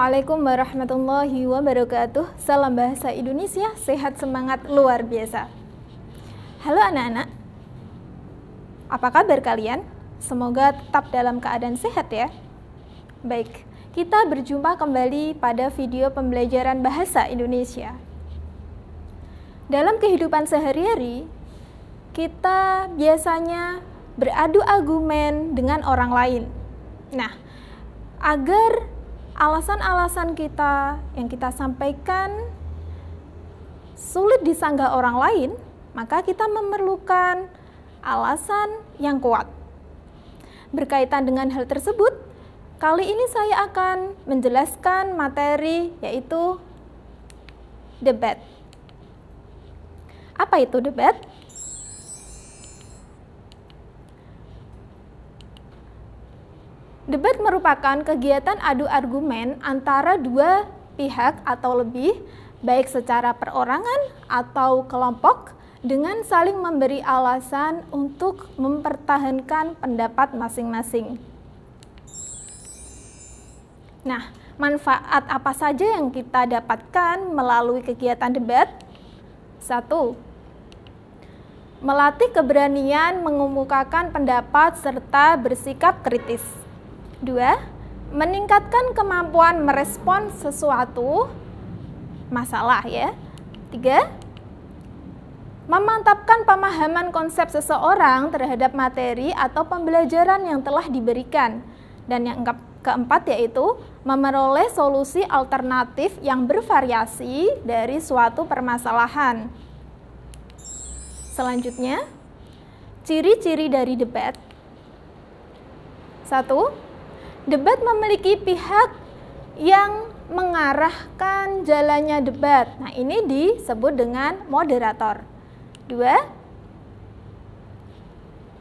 Assalamualaikum warahmatullahi wabarakatuh. Salam bahasa Indonesia, sehat semangat luar biasa. Halo anak-anak. Apa kabar kalian? Semoga tetap dalam keadaan sehat ya. Baik, kita berjumpa kembali pada video pembelajaran bahasa Indonesia. Dalam kehidupan sehari-hari, kita biasanya beradu argumen dengan orang lain. Nah, agar alasan-alasan kita yang kita sampaikan sulit disanggah orang lain, maka kita memerlukan alasan yang kuat. Berkaitan dengan hal tersebut, kali ini saya akan menjelaskan materi yaitu debat. Apa itu debat? Debat merupakan kegiatan adu argumen antara dua pihak atau lebih, baik secara perorangan atau kelompok, dengan saling memberi alasan untuk mempertahankan pendapat masing-masing. Nah, manfaat apa saja yang kita dapatkan melalui kegiatan debat? Satu, melatih keberanian mengemukakan pendapat serta bersikap kritis. Dua, meningkatkan kemampuan merespon sesuatu masalah ya. Tiga, memantapkan pemahaman konsep seseorang terhadap materi atau pembelajaran yang telah diberikan. Dan yang keempat yaitu memperoleh solusi alternatif yang bervariasi dari suatu permasalahan. Selanjutnya, ciri-ciri dari debat. Satu, debat memiliki pihak yang mengarahkan jalannya debat. Nah, ini disebut dengan moderator. Dua,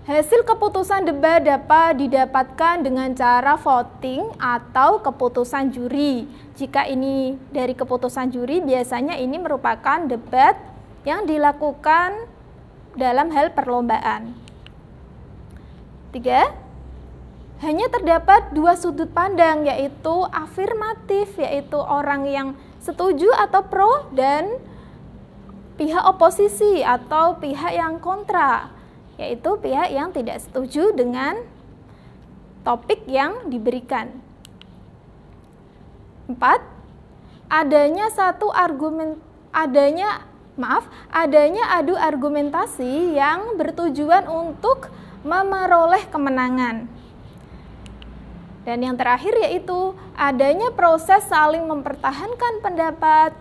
hasil keputusan debat dapat didapatkan dengan cara voting atau keputusan juri. Jika ini dari keputusan juri, biasanya ini merupakan debat yang dilakukan dalam hal perlombaan. Tiga, hanya terdapat dua sudut pandang yaitu afirmatif yaitu orang yang setuju atau pro dan pihak oposisi atau pihak yang kontra yaitu pihak yang tidak setuju dengan topik yang diberikan. 4. Adanya satu argumen adanya maaf, adanya adu argumentasi yang bertujuan untuk memperoleh kemenangan. Dan yang terakhir yaitu adanya proses saling mempertahankan pendapat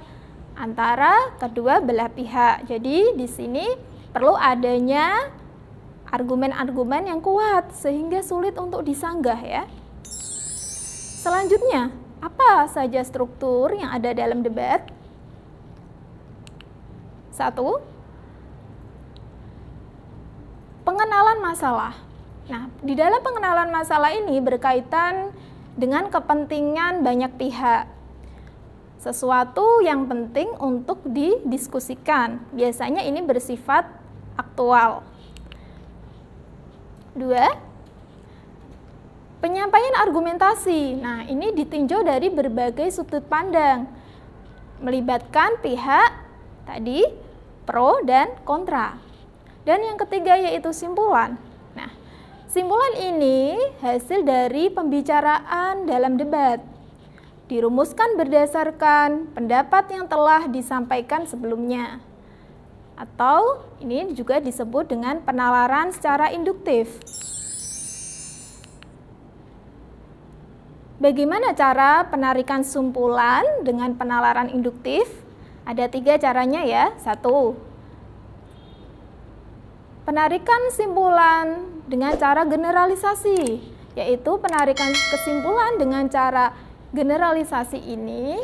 antara kedua belah pihak. Jadi di sini perlu adanya argumen-argumen yang kuat sehingga sulit untuk disanggah ya. Selanjutnya, apa saja struktur yang ada dalam debat? Satu, pengenalan masalah. Nah, di dalam pengenalan masalah ini berkaitan dengan kepentingan banyak pihak. Sesuatu yang penting untuk didiskusikan. Biasanya ini bersifat aktual. Dua, penyampaian argumentasi. Nah, ini ditinjau dari berbagai sudut pandang, melibatkan pihak tadi pro dan kontra. Dan yang ketiga yaitu simpulan. Simpulan ini hasil dari pembicaraan dalam debat. Dirumuskan berdasarkan pendapat yang telah disampaikan sebelumnya. Atau ini juga disebut dengan penalaran secara induktif. Bagaimana cara penarikan simpulan dengan penalaran induktif? Ada tiga caranya ya. Satu, penarikan simpulan dengan cara generalisasi, yaitu penarikan kesimpulan dengan cara generalisasi ini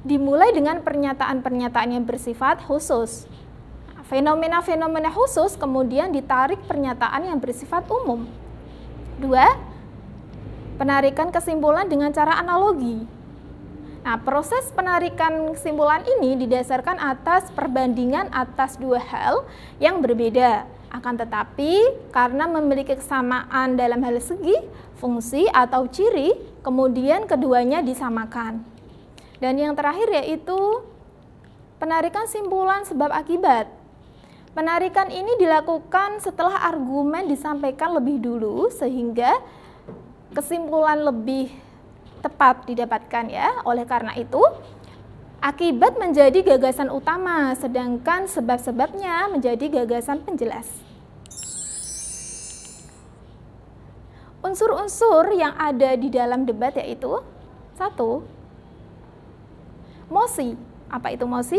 dimulai dengan pernyataan-pernyataan yang bersifat khusus. Fenomena-fenomena khusus kemudian ditarik pernyataan yang bersifat umum. Dua, penarikan kesimpulan dengan cara analogi Nah, proses penarikan kesimpulan ini didasarkan atas perbandingan atas dua hal yang berbeda. Akan tetapi, karena memiliki kesamaan dalam hal segi, fungsi, atau ciri, kemudian keduanya disamakan. Dan yang terakhir yaitu penarikan simpulan sebab akibat. Penarikan ini dilakukan setelah argumen disampaikan lebih dulu sehingga kesimpulan lebih tepat didapatkan ya. Oleh karena itu, akibat menjadi gagasan utama, sedangkan sebab-sebabnya menjadi gagasan penjelas. Unsur-unsur yang ada di dalam debat yaitu satu, mosi. Apa itu mosi?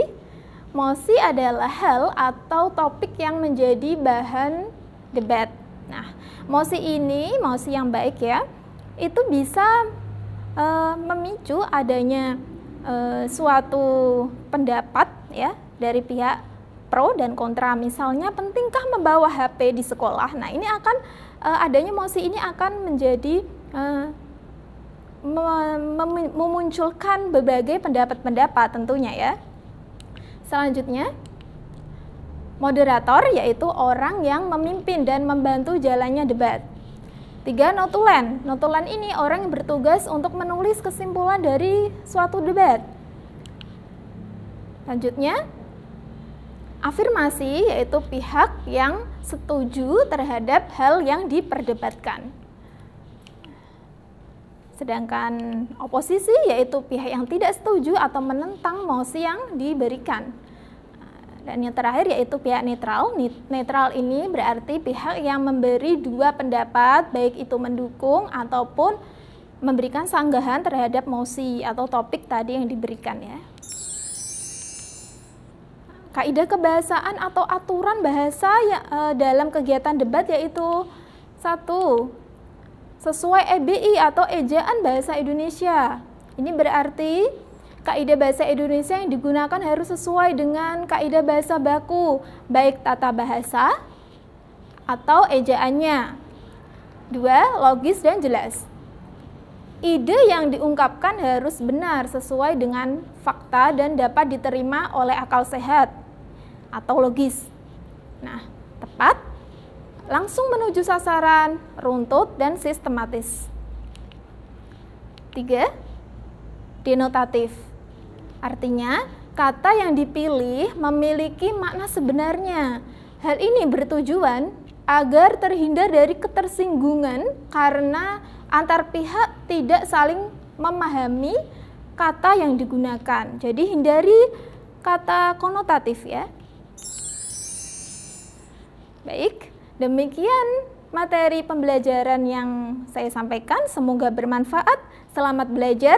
Mosi adalah hal atau topik yang menjadi bahan debat. Nah, mosi ini, mosi yang baik ya, itu bisa uh, memicu adanya uh, suatu pendapat ya dari pihak pro dan kontra. Misalnya pentingkah membawa HP di sekolah? Nah, ini akan uh, adanya mosi ini akan menjadi uh, mem memunculkan berbagai pendapat-pendapat tentunya ya. Selanjutnya moderator yaitu orang yang memimpin dan membantu jalannya debat. Tiga, notulen. Notulen ini orang yang bertugas untuk menulis kesimpulan dari suatu debat. Selanjutnya, afirmasi yaitu pihak yang setuju terhadap hal yang diperdebatkan. Sedangkan oposisi yaitu pihak yang tidak setuju atau menentang mosi yang diberikan. Dan yang terakhir yaitu pihak netral. Netral ini berarti pihak yang memberi dua pendapat, baik itu mendukung ataupun memberikan sanggahan terhadap mosi atau topik tadi yang diberikan ya. Kaidah kebahasaan atau aturan bahasa ya, eh, dalam kegiatan debat yaitu satu sesuai EBI atau Ejaan Bahasa Indonesia. Ini berarti kaidah bahasa Indonesia yang digunakan harus sesuai dengan kaidah bahasa baku, baik tata bahasa atau ejaannya. Dua, logis dan jelas. Ide yang diungkapkan harus benar sesuai dengan fakta dan dapat diterima oleh akal sehat atau logis. Nah, tepat, langsung menuju sasaran, runtut, dan sistematis. Tiga, denotatif Artinya, kata yang dipilih memiliki makna sebenarnya. Hal ini bertujuan agar terhindar dari ketersinggungan karena antar pihak tidak saling memahami kata yang digunakan. Jadi hindari kata konotatif ya. Baik, demikian materi pembelajaran yang saya sampaikan. Semoga bermanfaat. Selamat belajar.